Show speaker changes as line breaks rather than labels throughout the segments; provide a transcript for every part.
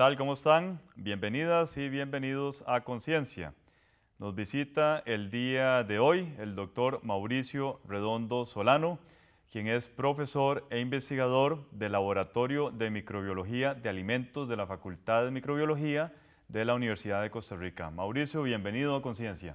tal? ¿Cómo están? Bienvenidas y bienvenidos a Conciencia. Nos visita el día de hoy el doctor Mauricio Redondo Solano, quien es profesor e investigador del Laboratorio de Microbiología de Alimentos de la Facultad de Microbiología de la Universidad de Costa Rica. Mauricio, bienvenido a Conciencia.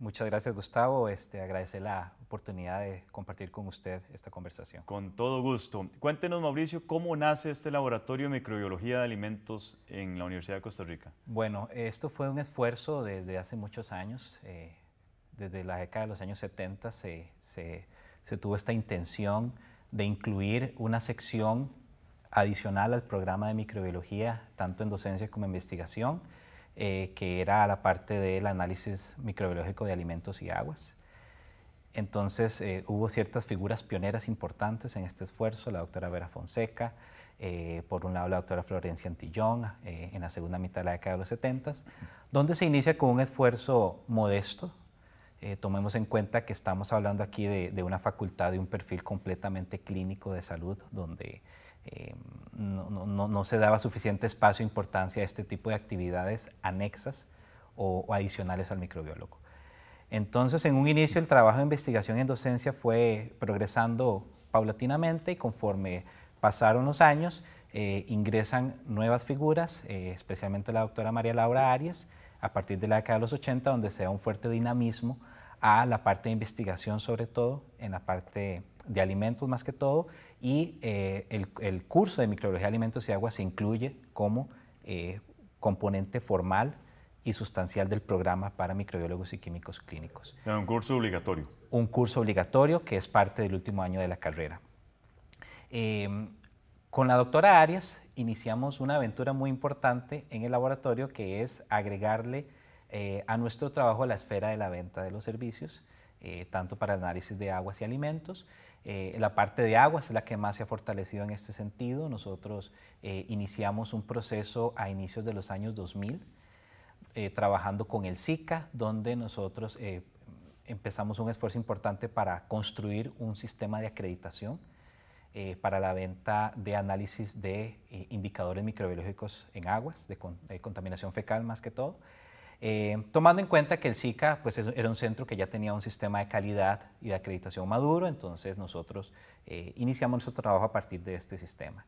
Muchas gracias, Gustavo. Este, agradecer la oportunidad de compartir con usted esta conversación.
Con todo gusto. Cuéntenos, Mauricio, ¿cómo nace este laboratorio de microbiología de alimentos en la Universidad de Costa Rica?
Bueno, esto fue un esfuerzo desde hace muchos años. Eh, desde la década de los años 70 se, se tuvo esta intención de incluir una sección adicional al programa de microbiología, tanto en docencia como en investigación eh, que era la parte del análisis microbiológico de alimentos y aguas. Entonces eh, hubo ciertas figuras pioneras importantes en este esfuerzo, la doctora Vera Fonseca, eh, por un lado la doctora Florencia Antillón, en la segunda mitad de la década de los 70, donde se inicia con un esfuerzo modesto. tomemos en cuenta que estamos hablando aquí de, una facultad de un perfil completamente clínico de salud, donde eh, no, se daba suficiente espacio e importancia a este tipo de actividades anexas o, adicionales al microbiólogo. Entonces, en un inicio el trabajo de investigación en docencia fue progresando paulatinamente y conforme pasaron los años, eh, ingresan nuevas figuras, eh, especialmente la doctora María Laura Arias, a partir de la década de los 80, donde se da un fuerte dinamismo a la parte de investigación, sobre todo en la parte de alimentos más que todo, y eh, el, curso de microbiología de alimentos y agua se incluye como eh, componente formal y sustancial del programa para microbiólogos y químicos clínicos. Un curso obligatorio. Un curso obligatorio que es parte del último año de la carrera. Em, con la doctora Arias iniciamos una aventura muy importante en el laboratorio que es agregarle eh, a nuestro trabajo la esfera de la venta de los servicios, tanto para el análisis de aguas y alimentos, eh, la parte de aguas es la que más se ha fortalecido en este sentido. Nosotros eh, iniciamos un proceso a inicios de los años 2000, eh, trabajando con el SICA, donde nosotros empezamos un esfuerzo importante para construir un sistema de acreditación para la venta de análisis de indicadores microbiológicos en aguas, de contaminación fecal más que todo. Eh, tomando en cuenta que el SICA pues, era un centro que ya tenía un sistema de calidad y de acreditación maduro, entonces nosotros eh, iniciamos nuestro trabajo a partir de este sistema.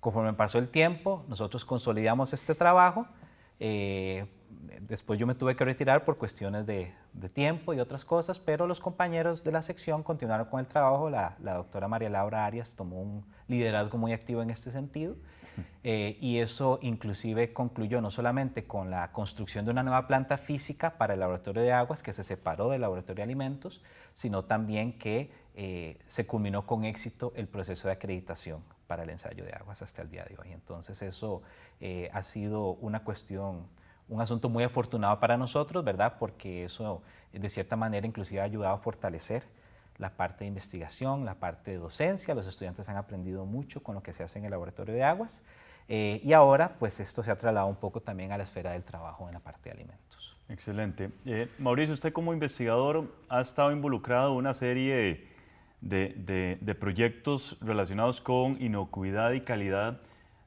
Conforme pasó el tiempo, nosotros consolidamos este trabajo. Eh, después yo me tuve que retirar por cuestiones de, tiempo y otras cosas, pero los compañeros de la sección continuaron con el trabajo. la doctora María Laura Arias tomó un liderazgo muy activo en este sentido. Eh, y eso inclusive concluyó no solamente con la construcción de una nueva planta física para el laboratorio de aguas que se separó del laboratorio de alimentos, sino también que eh, se culminó con éxito el proceso de acreditación para el ensayo de aguas hasta el día de hoy. Entonces eso eh, ha sido una cuestión, un asunto muy afortunado para nosotros, ¿verdad? Porque eso de cierta manera inclusive ha ayudado a fortalecer la parte de investigación, la parte de docencia. Los estudiantes han aprendido mucho con lo que se hace en el laboratorio de aguas. Eh, y ahora, pues esto se ha trasladado un poco también a la esfera del trabajo en la parte de alimentos.
Excelente. Eh, Mauricio, usted como investigador ha estado involucrado en una serie de, proyectos relacionados con inocuidad y calidad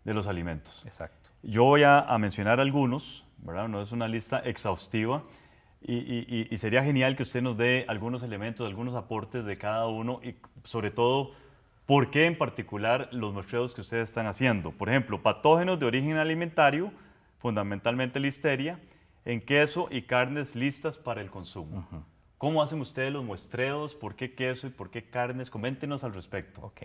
de los alimentos. Exacto. Yo voy a, a mencionar algunos, ¿verdad? No es una lista exhaustiva, y, sería genial que usted nos dé algunos elementos, algunos aportes de cada uno y sobre todo por qué en particular los muestreos que ustedes están haciendo. Por ejemplo, patógenos de origen alimentario, fundamentalmente listeria, en queso y carnes listas para el consumo. ¿Cómo hacen ustedes los muestreos? ¿Por qué queso y por qué carnes? Coméntenos al respecto. Ok.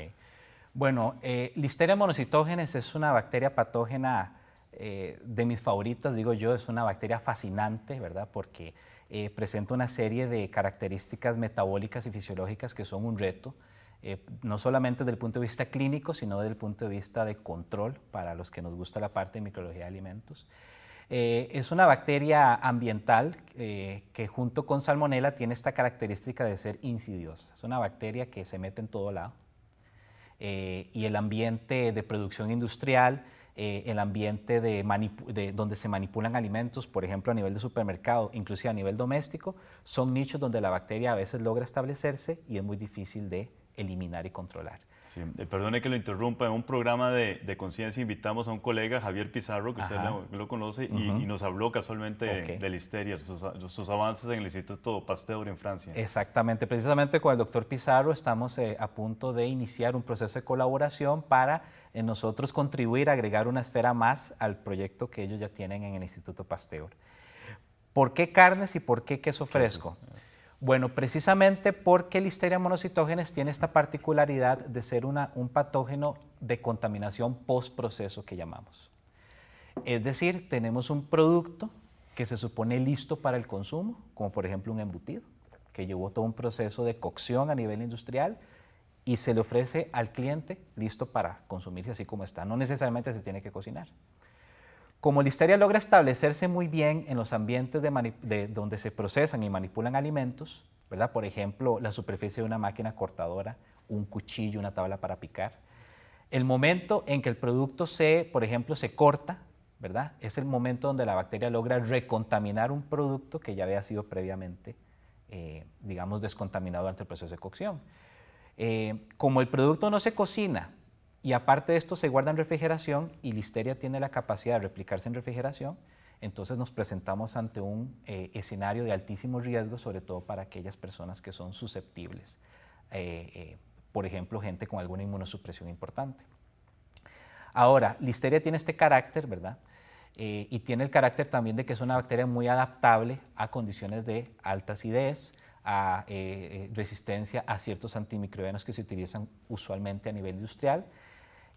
Bueno, eh, listeria monocitógenes es una bacteria patógena eh, de mis favoritas, digo yo, es una bacteria fascinante, ¿verdad? Porque eh, presenta una serie de características metabólicas y fisiológicas que son un reto, eh, no solamente desde el punto de vista clínico, sino desde el punto de vista de control para los que nos gusta la parte de microbiología de alimentos. es una bacteria ambiental que junto con Salmonella tiene esta característica de ser insidiosa. Es una bacteria que se mete en todo lado. y el ambiente de producción industrial eh, el ambiente de, donde se manipulan alimentos, por ejemplo a nivel de supermercado, inclusive a nivel doméstico, son nichos donde la bacteria a veces logra establecerse y es muy difícil de eliminar y controlar.
Eh, perdone que lo interrumpa. En un programa de, conciencia invitamos a un colega, Javier Pizarro, que usted lo, conoce, y, nos habló casualmente de histeria, sus, avances en el Instituto Pasteur en Francia.
Exactamente. Precisamente con el doctor Pizarro estamos eh, a punto de iniciar un proceso de colaboración para eh, nosotros contribuir a agregar una esfera más al proyecto que ellos ya tienen en el Instituto Pasteur. ¿Por qué carnes y por qué queso fresco? Bueno, precisamente porque Listeria monocitógenes tiene esta particularidad de ser un patógeno de contaminación postproceso que llamamos. Es decir, tenemos un producto que se supone listo para el consumo, como por ejemplo un embutido, que llevó todo un proceso de cocción a nivel industrial y se le ofrece al cliente listo para consumirse así como está. No necesariamente se tiene que cocinar. Como la histeria logra establecerse muy bien en los ambientes donde se procesan y manipulan alimentos, ¿verdad? por ejemplo, la superficie de una máquina cortadora, un cuchillo, una tabla para picar, el momento en que el producto se, por ejemplo, se corta, ¿verdad? Es el momento donde la bacteria logra recontaminar un producto que ya había sido previamente, eh, digamos, descontaminado durante el proceso de cocción. Eh, como el producto no se cocina y aparte de esto se guarda en refrigeración y Listeria tiene la capacidad de replicarse en refrigeración, entonces nos presentamos ante un eh, escenario de altísimo riesgo, sobre todo para aquellas personas que son susceptibles, eh, eh, por ejemplo, gente con alguna inmunosupresión importante. Ahora, Listeria tiene este carácter, ¿verdad? y tiene el carácter también de que es una bacteria muy adaptable a condiciones de alta acidez, a resistencia a ciertos antimicrobianos que se utilizan usualmente a nivel industrial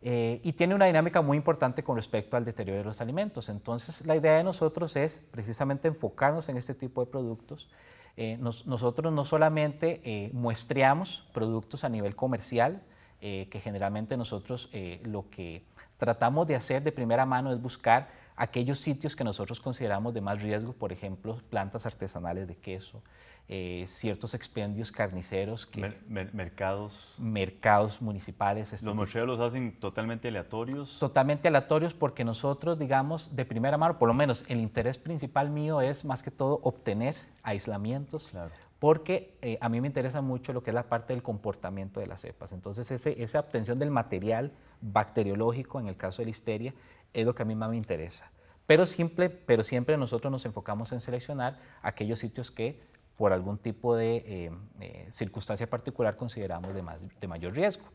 eh, y tiene una dinámica muy importante con respecto al deterioro de los alimentos. Entonces, la idea de nosotros es precisamente enfocarnos en este tipo de productos. Eh, nosotros no solamente eh, muestreamos productos a nivel comercial, que generalmente nosotros lo que tratamos de hacer de primera mano es buscar aquellos sitios que nosotros consideramos de más riesgo, por ejemplo, plantas artesanales de queso, eh, ciertos expendios carniceros. Que, mercados. Mercados municipales. Este, ¿Los mochuelos los hacen totalmente aleatorios? Totalmente aleatorios porque nosotros, digamos, de primera mano, por lo menos el interés principal mío es más que todo obtener aislamientos. Porque eh, a mí me interesa mucho lo que es la parte del comportamiento de las cepas. Entonces, esa obtención del material bacteriológico, en el caso de la histeria, es lo que a mí más me interesa. Pero, simple, pero siempre nosotros nos enfocamos en seleccionar aquellos sitios que por algún tipo de eh, eh, circunstancia particular consideramos de, mayor riesgo.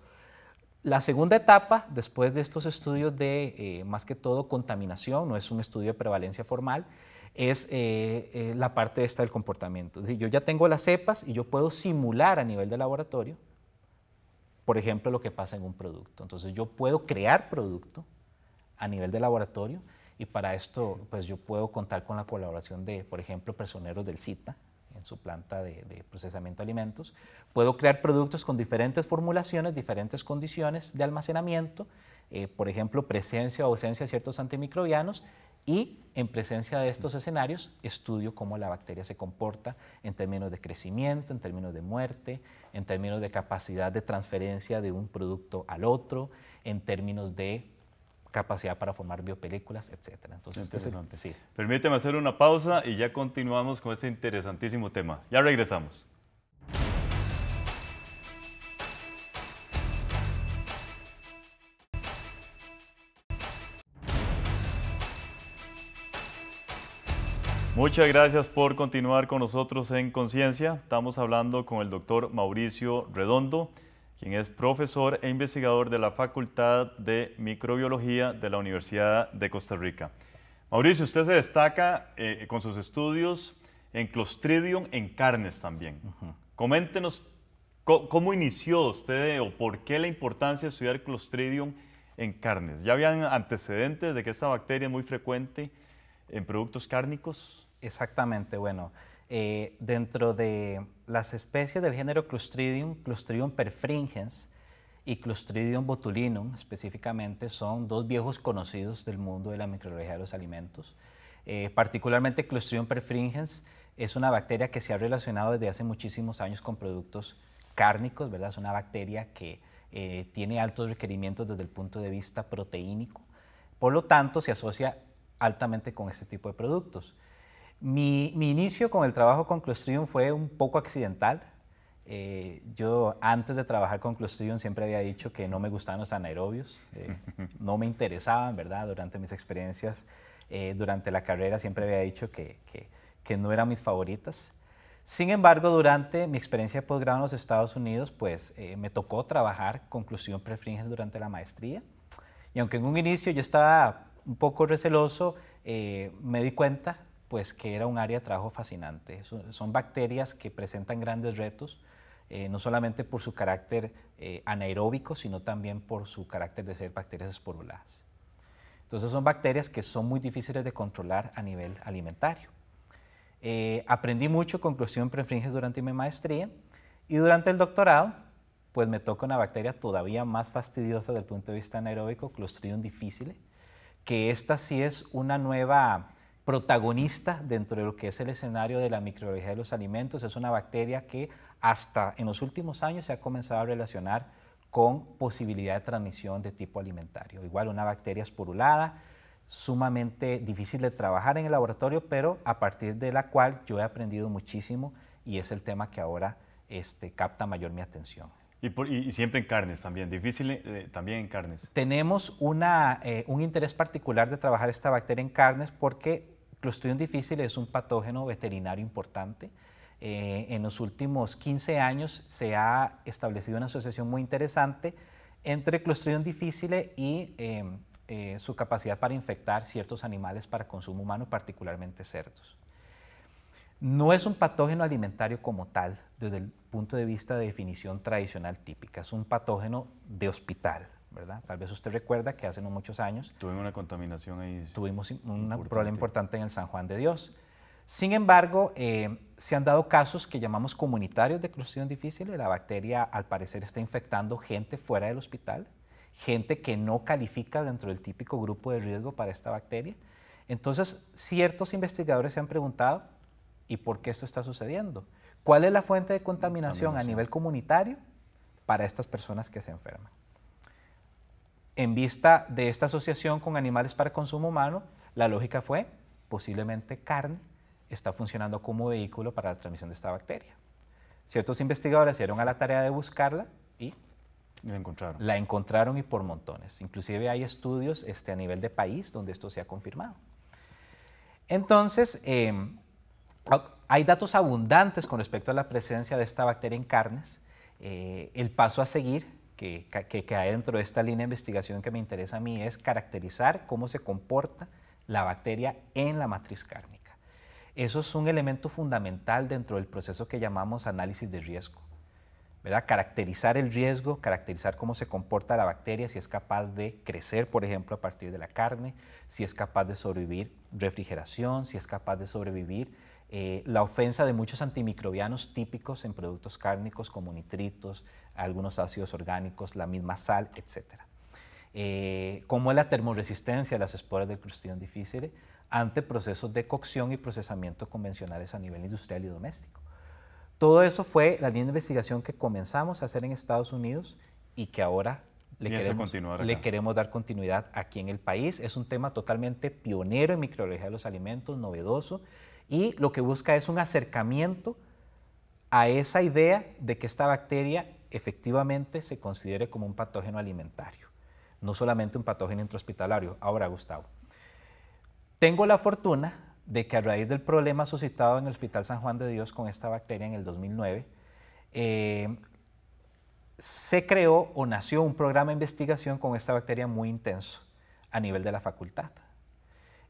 La segunda etapa, después de estos estudios de eh, más que todo contaminación, no es un estudio de prevalencia formal, es la parte esta del comportamiento. yo ya tengo las cepas y yo puedo simular a nivel de laboratorio, por ejemplo, lo que pasa en un producto. Entonces yo puedo crear producto a nivel de laboratorio y para esto pues yo puedo contar con la colaboración de, por ejemplo, personeros del CITA, en su planta de, procesamiento de alimentos. Puedo crear productos con diferentes formulaciones, diferentes condiciones de almacenamiento, eh, por ejemplo, presencia o ausencia de ciertos antimicrobianos y en presencia de estos escenarios estudio cómo la bacteria se comporta en términos de crecimiento, en términos de muerte, en términos de capacidad de transferencia de un producto al otro, en términos de capacidad para formar biopelículas, etcétera. Entonces, este
Permíteme hacer una pausa y ya continuamos con este interesantísimo tema. Ya regresamos. Muchas gracias por continuar con nosotros en Conciencia. Estamos hablando con el doctor Mauricio Redondo quien es profesor e investigador de la Facultad de Microbiología de la Universidad de Costa Rica. Mauricio, usted se destaca eh, con sus estudios en Clostridium en carnes también. Coméntenos cómo inició usted o por qué la importancia de estudiar Clostridium en carnes.
¿Ya habían antecedentes de que esta bacteria es muy frecuente en productos cárnicos? Exactamente, bueno. Eh, dentro de las especies del género Clostridium, Clostridium perfringens y Clostridium botulinum específicamente son dos viejos conocidos del mundo de la microbiología de los alimentos. Eh, particularmente Clostridium perfringens es una bacteria que se ha relacionado desde hace muchísimos años con productos cárnicos, ¿verdad? Es una bacteria que eh, tiene altos requerimientos desde el punto de vista proteínico. Por lo tanto, se asocia altamente con este tipo de productos. Mi, inicio con el trabajo con Clostridium fue un poco accidental. Eh, yo antes de trabajar con Clostridium siempre había dicho que no me gustaban los anaerobios, eh, no me interesaban, ¿verdad? Durante mis experiencias, eh, durante la carrera siempre había dicho que, que, no eran mis favoritas. Sin embargo, durante mi experiencia de posgrado en los Estados Unidos, pues me tocó trabajar con Clostridium prefringes durante la maestría. Y aunque en un inicio yo estaba un poco receloso, me di cuenta pues que era un área de trabajo fascinante. Son, bacterias que presentan grandes retos, eh, no solamente por su carácter eh, anaeróbico, sino también por su carácter de ser bacterias esporuladas. Entonces son bacterias que son muy difíciles de controlar a nivel alimentario. Eh, aprendí mucho con Clostridium prefringes durante mi maestría y durante el doctorado, pues me toca una bacteria todavía más fastidiosa desde el punto de vista anaeróbico, Clostridium difficile, que esta sí es una nueva protagonista dentro de lo que es el escenario de la microbiología de los alimentos. Es una bacteria que hasta en los últimos años se ha comenzado a relacionar con posibilidad de transmisión de tipo alimentario. Igual una bacteria esporulada, sumamente difícil de trabajar en el laboratorio, pero a partir de la cual yo he aprendido muchísimo y es el tema que ahora este, capta mayor
mi atención. Y, siempre en carnes también, difícil eh, también en carnes.
Tenemos una, eh, un interés particular de trabajar esta bacteria en carnes porque Clostridium difficile es un patógeno veterinario importante. Eh, en los últimos 15 años se ha establecido una asociación muy interesante entre Clostridium difficile y em, eh, su capacidad para infectar ciertos animales para consumo humano, particularmente cerdos. No es un patógeno alimentario como tal, desde el punto de vista de definición tradicional típica, es un patógeno de hospital. Tal vez usted recuerda que hace no muchos años... Tuvimos una contaminación ahí. Tuvimos un problema importante en el San Juan de Dios. Sin embargo, eh, se han dado casos que llamamos comunitarios de crucifixión difícil. Y la bacteria, al parecer, está infectando gente fuera del hospital, gente que no califica dentro del típico grupo de riesgo para esta bacteria. Entonces, ciertos investigadores se han preguntado, ¿y por qué esto está sucediendo? ¿Cuál es la fuente de contaminación. a nivel comunitario para estas personas que se enferman? en vista de esta asociación con animales para consumo humano, la lógica fue posiblemente carne está funcionando como vehículo para la transmisión de esta bacteria. Ciertos investigadores se dieron a la tarea de buscarla y la encontraron. La encontraron y por montones. Inclusive hay estudios este, a nivel de país donde esto se ha confirmado. Entonces, em, hay datos abundantes con respecto a la presencia de esta bacteria en carnes. Eh, el paso a seguir que, que dentro de esta línea de investigación que me interesa a mí es caracterizar cómo se comporta la bacteria en la matriz cárnica. Eso es un elemento fundamental dentro del proceso que llamamos análisis de riesgo. ¿verdad? Caracterizar el riesgo, caracterizar cómo se comporta la bacteria, si es capaz de crecer, por ejemplo, a partir de la carne, si es capaz de sobrevivir refrigeración, si es capaz de sobrevivir eh, la ofensa de muchos antimicrobianos típicos en productos cárnicos como nitritos, algunos ácidos orgánicos, la misma sal, etc. Eh, como es la termoresistencia de las esporas del crustión difícil ante procesos de cocción y procesamientos convencionales a nivel industrial y doméstico. Todo eso fue la línea de investigación que comenzamos a hacer en Estados Unidos y que ahora le queremos, dar continuidad aquí en el país. Es un tema totalmente pionero en microbiología de los alimentos, novedoso, y lo que busca es un acercamiento a esa idea de que esta bacteria efectivamente se considere como un patógeno alimentario, no solamente un patógeno intrahospitalario. Ahora, Gustavo, tengo la fortuna de que a raíz del problema suscitado en el Hospital San Juan de Dios con esta bacteria en el 2009, eh, se creó o nació un programa de investigación con esta bacteria muy intenso a nivel de la facultad.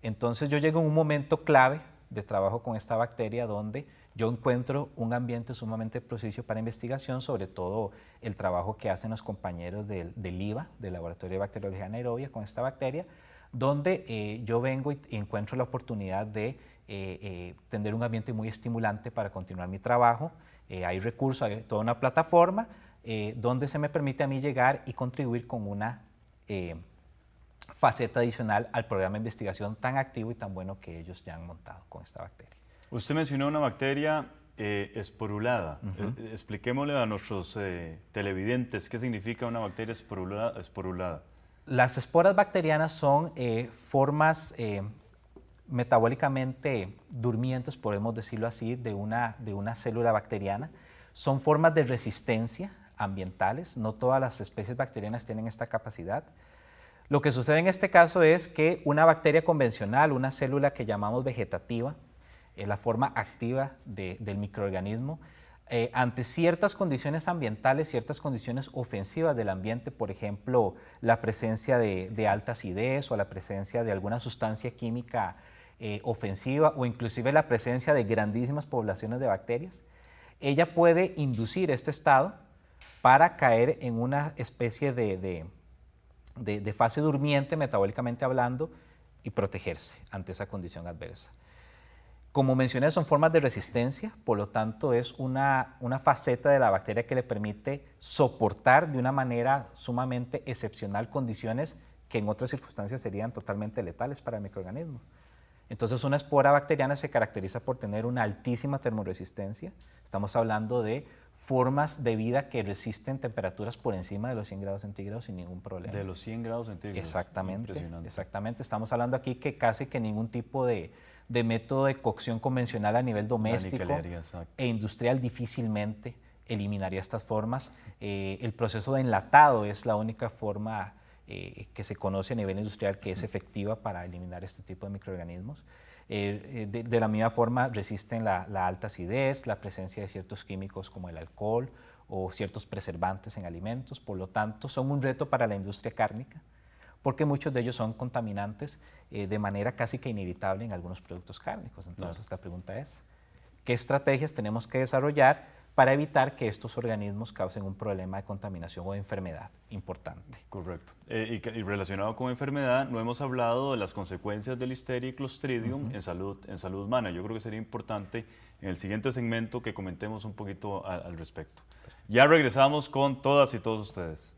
Entonces yo llego en un momento clave de trabajo con esta bacteria donde yo encuentro un ambiente sumamente propicio para investigación, sobre todo el trabajo que hacen los compañeros del, IVA, del Laboratorio de Bacteriología de Nairobi, con esta bacteria, donde eh, yo vengo y, encuentro la oportunidad de eh, eh, tener un ambiente muy estimulante para continuar mi trabajo. hay recursos, hay toda una plataforma donde se me permite a mí llegar y contribuir con una faceta adicional al programa de investigación tan activo y tan bueno que ellos ya han montado con esta bacteria.
Usted mencionó una bacteria eh, esporulada. Eh, expliquémosle a nuestros eh, televidentes qué significa una bacteria esporulada.
Las esporas bacterianas son formas metabólicamente durmientes, podemos decirlo así, de una, de una célula bacteriana. Son formas de resistencia ambientales. No todas las especies bacterianas tienen esta capacidad. Lo que sucede en este caso es que una bacteria convencional, una célula que llamamos vegetativa, eh, la forma activa del microorganismo. Eh, ante ciertas condiciones ambientales, ciertas condiciones ofensivas del ambiente, por ejemplo, la presencia de, altas alta acidez o la presencia de alguna sustancia química eh, ofensiva o inclusive la presencia de grandísimas poblaciones de bacterias, ella puede inducir este estado para caer en una especie de fase durmiente, metabólicamente hablando, y protegerse ante esa condición adversa. Como mencioné, son formas de resistencia, por lo tanto es una, una faceta de la bacteria que le permite soportar de una manera sumamente excepcional condiciones que en otras circunstancias serían totalmente letales para el microorganismo. Entonces una espora bacteriana se caracteriza por tener una altísima termoresistencia. Estamos hablando de formas de vida que resisten temperaturas por encima de los 100 grados centígrados sin ningún problema. De los 100 grados centígrados. Exactamente. Exactamente. Estamos hablando aquí que casi que ningún tipo de, de método de cocción convencional a nivel doméstico e industrial difícilmente eliminaría estas formas. Eh, el proceso de enlatado es la única forma eh, que se conoce a nivel industrial que es mm. efectiva para eliminar este tipo de microorganismos. Eh, de, la misma forma resisten la, alta acidez, la presencia de ciertos químicos como el alcohol o ciertos preservantes en alimentos, por lo tanto son un reto para la industria cárnica porque muchos de ellos son contaminantes eh, de manera casi que inevitable en algunos productos cárnicos. Entonces, la pregunta es, ¿qué estrategias tenemos que desarrollar para evitar que estos organismos causen un problema de contaminación o de enfermedad importante?
Correcto. Eh, y, relacionado con enfermedad, no hemos hablado de las consecuencias del Listeria y Clostridium en, salud, en salud humana. Yo creo que sería importante en el siguiente segmento que comentemos un poquito al, respecto. Ya regresamos con todas y todos ustedes.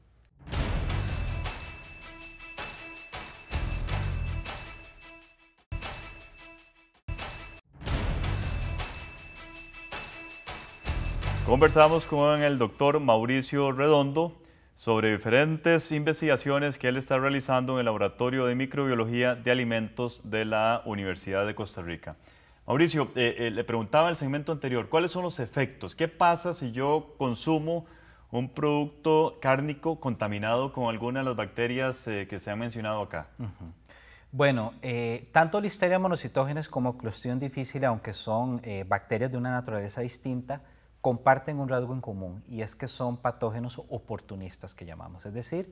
Conversamos con el doctor Mauricio Redondo sobre diferentes investigaciones que él está realizando en el Laboratorio de Microbiología de Alimentos de la Universidad de Costa Rica. Mauricio, eh, eh, le preguntaba en el segmento anterior, ¿cuáles son los efectos? ¿Qué pasa si yo consumo un producto cárnico contaminado con alguna de las bacterias eh, que se han mencionado acá?
Bueno, tanto Listeria monocitógenes como Clostridium difficile, aunque son bacterias de una naturaleza distinta, comparten un rasgo en común y es que son patógenos oportunistas que llamamos. Es decir,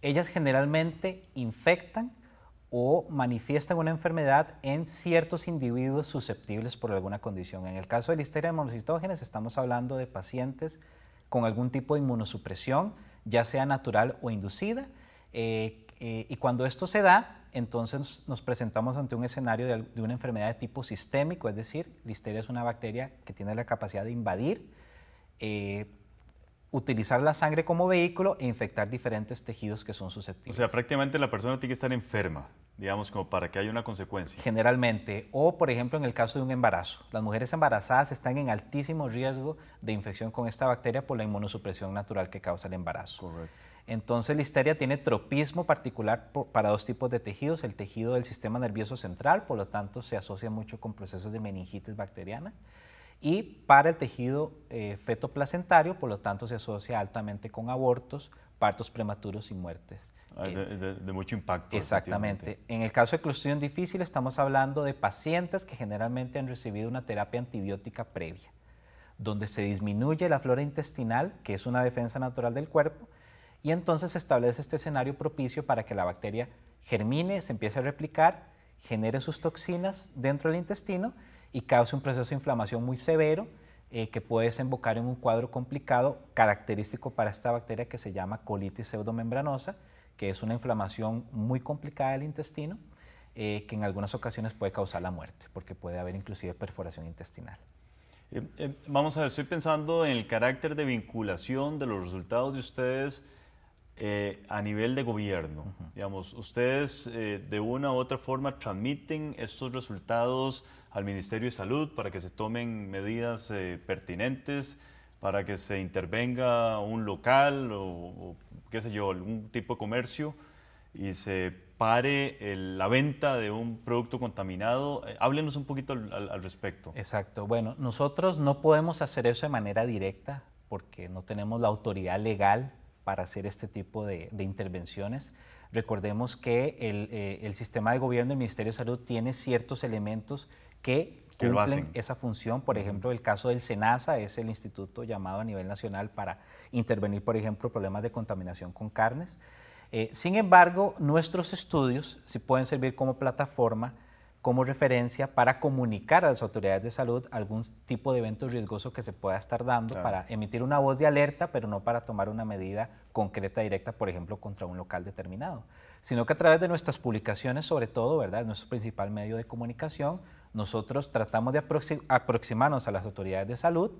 ellas generalmente infectan o manifiestan una enfermedad en ciertos individuos susceptibles por alguna condición. En el caso de listeria de monocitógenes estamos hablando de pacientes con algún tipo de inmunosupresión, ya sea natural o inducida, eh, eh, y cuando esto se da, entonces nos presentamos ante un escenario de, una enfermedad de tipo sistémico, es decir, listeria es una bacteria que tiene la capacidad de invadir, eh, utilizar la sangre como vehículo e infectar diferentes tejidos que son susceptibles.
O sea, prácticamente la persona tiene que estar
enferma, digamos, como para que haya una consecuencia. Generalmente, o por ejemplo en el caso de un embarazo. Las mujeres embarazadas están en altísimo riesgo de infección con esta bacteria por la inmunosupresión natural que causa el embarazo. Correcto. Entonces, la histeria tiene tropismo particular para dos tipos de tejidos, el tejido del sistema nervioso central, por lo tanto se asocia mucho con procesos de meningitis bacteriana, y para el tejido eh, fetoplacentario, por lo tanto se asocia altamente con abortos, partos prematuros y muertes. Ah,
eh, de, mucho impacto. Exactamente.
En el caso de clostridium difícil estamos hablando de pacientes que generalmente han recibido una terapia antibiótica previa, donde se disminuye la flora intestinal, que es una defensa natural del cuerpo, y entonces se establece este escenario propicio para que la bacteria germine, se empiece a replicar, genere sus toxinas dentro del intestino y cause un proceso de inflamación muy severo eh, que puede desembocar en un cuadro complicado característico para esta bacteria que se llama colitis pseudomembranosa, que es una inflamación muy complicada del intestino eh, que en algunas ocasiones puede causar la muerte, porque puede haber inclusive perforación intestinal.
Eh, vamos a ver, estoy pensando en el carácter de vinculación de los resultados de ustedes eh, a nivel de gobierno? Digamos, ustedes eh, de una u otra forma transmiten estos resultados al Ministerio de Salud para que se tomen medidas eh, pertinentes, para que se intervenga un local o, qué sé yo, algún tipo de comercio y se
pare la venta de un producto contaminado. Háblenos un poquito al respecto. Exacto. Bueno, nosotros no podemos hacer eso de manera directa porque no tenemos la autoridad legal para hacer este tipo de, intervenciones. Recordemos que eh, el, sistema de gobierno del Ministerio de Salud tiene ciertos elementos que, cumplen esa función. Por ejemplo, el caso del SENASA es el instituto llamado a nivel nacional para intervenir, por ejemplo, problemas de contaminación con carnes. Eh, sin embargo, nuestros estudios sí pueden servir como plataforma como referencia para comunicar a las autoridades de salud algún tipo de evento riesgoso que se pueda estar dando para emitir una voz de alerta, pero no para tomar una medida concreta, directa, por ejemplo, contra un local determinado, sino que a través de nuestras publicaciones, sobre todo, ¿verdad? Nuestro principal medio de comunicación, nosotros tratamos de aproximarnos a las autoridades de salud,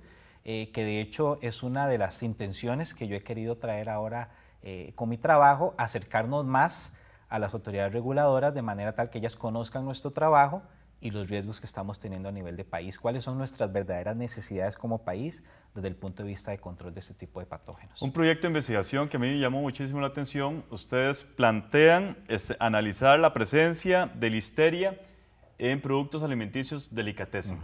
eh, que de hecho es una de las intenciones que yo he querido traer ahora eh, con mi trabajo, acercarnos más a las autoridades reguladoras de manera tal que ellas conozcan nuestro trabajo y los riesgos que estamos teniendo a nivel de país, cuáles son nuestras verdaderas necesidades como país desde el punto de vista de control de este tipo de patógenos.
Un proyecto de investigación que a mí me llamó muchísimo la atención, ustedes plantean este, analizar la presencia de listeria en productos alimenticios delicatessen.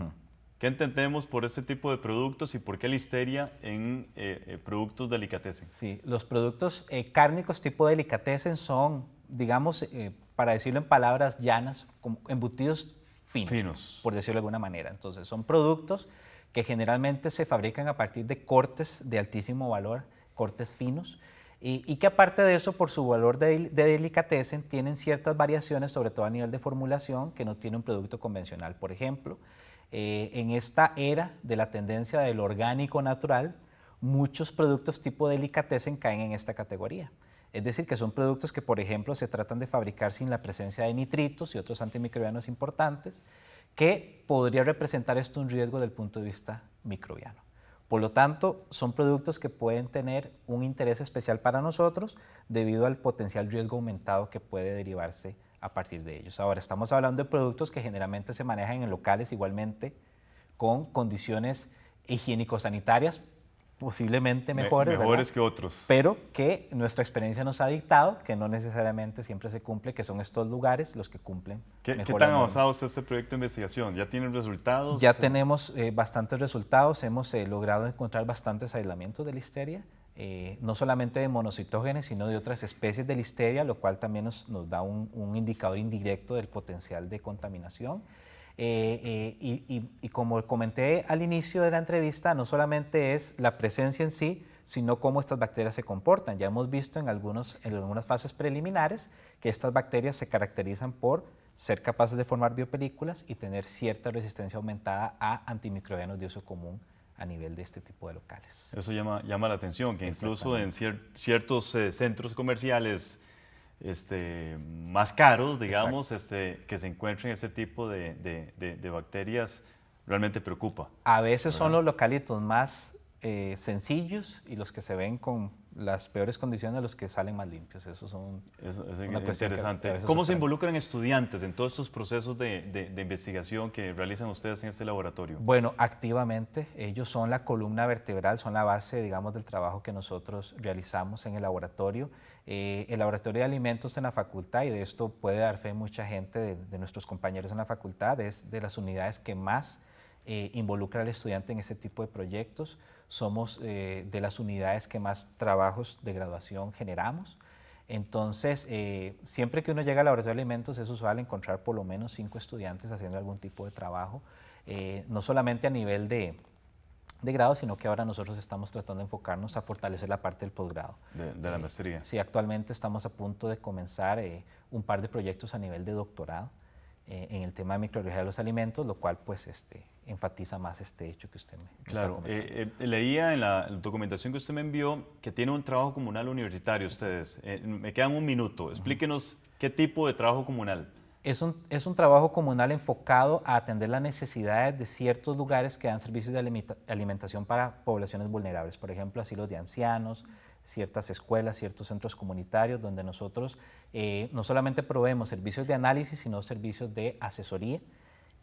¿Qué entendemos por este tipo de productos y por qué listeria en eh, eh, productos
delicatessen? Sí, los productos eh, cárnicos tipo delicatessen son, digamos, para decirlo en palabras llanas, como embutidos finos, finos, por decirlo de alguna manera. Entonces, son productos que generalmente se fabrican a partir de cortes de altísimo valor, cortes finos, y, que aparte de eso, por su valor de, de delicatessen, tienen ciertas variaciones, sobre todo a nivel de formulación, que no tiene un producto convencional. Por ejemplo, eh, en esta era de la tendencia del orgánico natural, muchos productos tipo delicatessen caen en esta categoría. Es decir, que son productos que, por ejemplo, se tratan de fabricar sin la presencia de nitritos y otros antimicrobianos importantes, que podría representar esto un riesgo desde el punto de vista microbiano. Por lo tanto, son productos que pueden tener un interés especial para nosotros debido al potencial riesgo aumentado que puede derivarse a partir de ellos. Ahora, estamos hablando de productos que generalmente se manejan en locales igualmente con condiciones higiénico-sanitarias posiblemente mejores. mejores que otros. Pero que nuestra experiencia nos ha dictado que no necesariamente siempre se cumple, que son estos lugares los que cumplen. ¿Qué, ¿qué tan avanzado
está este proyecto de investigación? ¿Ya tienen resultados? Ya eh,
tenemos eh, bastantes resultados, hemos eh, logrado encontrar bastantes aislamientos de listeria. no solamente de monocitógenes, sino de otras especies de listeria, lo cual también nos, da un indicador indirecto del potencial de contaminación. Eh, eh, y, como comenté al inicio de la entrevista, no solamente es la presencia en sí, sino cómo estas bacterias se comportan. Ya hemos visto en, algunos, en algunas fases preliminares que estas bacterias se caracterizan por ser capaces de formar biopelículas y tener cierta resistencia aumentada a antimicrobianos de uso común a nivel de este tipo de locales.
Eso llama, llama la atención, que incluso en ciertos eh, centros comerciales este, más caros, digamos, este, que se encuentren este tipo de, bacterias, realmente preocupa.
A veces son los localitos más eh, sencillos y los que se ven con las peores condiciones, los que salen más limpios. Eso es, una cuestión interesante. ¿Cómo se
involucran estudiantes en todos estos procesos de, investigación que realizan ustedes en este laboratorio?
Bueno, activamente. Ellos son la columna vertebral, son la base, digamos, del trabajo que nosotros realizamos en el laboratorio. Eh, el laboratorio de alimentos en la facultad, y de esto puede dar fe mucha gente de, nuestros compañeros en la facultad, es de las unidades que más eh, involucra al estudiante en ese tipo de proyectos somos eh, de las unidades que más trabajos de graduación generamos. Entonces, eh, siempre que uno llega a la laboratorio de alimentos es usual encontrar por lo menos cinco estudiantes haciendo algún tipo de trabajo, eh, no solamente a nivel de, grado, sino que ahora nosotros estamos tratando de enfocarnos a fortalecer la parte del posgrado. De, de, la maestría. Sí, actualmente estamos a punto de comenzar un par de proyectos a nivel de doctorado. Eh, en el tema de microbiología de los alimentos, lo cual pues este, enfatiza más este hecho que usted me,
claro, está eh, eh, leía en la documentación que usted me envió que tiene un trabajo comunal universitario ustedes. me quedan un minuto. Explíquenos qué tipo de trabajo
comunal. Es un, es un, trabajo comunal enfocado a atender las necesidades de ciertos lugares que dan servicios de alimentación para poblaciones vulnerables, por ejemplo, asilos de ancianos, ciertas escuelas, ciertos centros comunitarios, donde nosotros eh, no solamente proveemos servicios de análisis, sino servicios de asesoría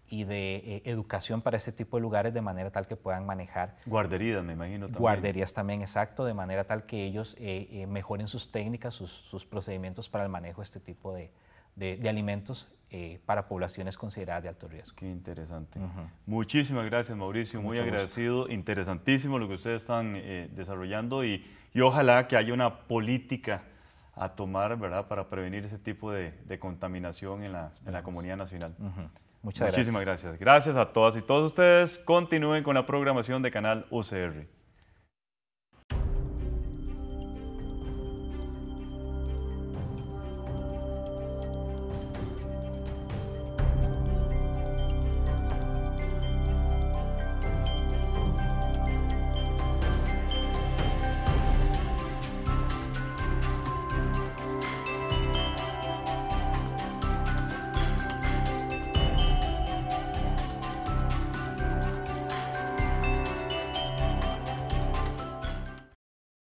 y de eh, educación para este tipo de lugares de manera tal que puedan manejar. Guarderías, me imagino. También. Guarderías también, exacto, de manera tal que ellos eh, mejoren sus técnicas, sus, procedimientos para el manejo de este tipo de, de alimentos eh, para poblaciones consideradas de alto riesgo. Qué interesante.
Muchísimas gracias, Mauricio. Muy agradecido. Interesantísimo lo que ustedes están eh, desarrollando y, y, ojalá que haya una política a tomar, ¿verdad?, para prevenir ese tipo de, contaminación en la, en la, comunidad nacional. Muchas gracias. Muchísimas gracias. gracias. Gracias a todas y todos ustedes. Continúen con la programación de Canal UCR.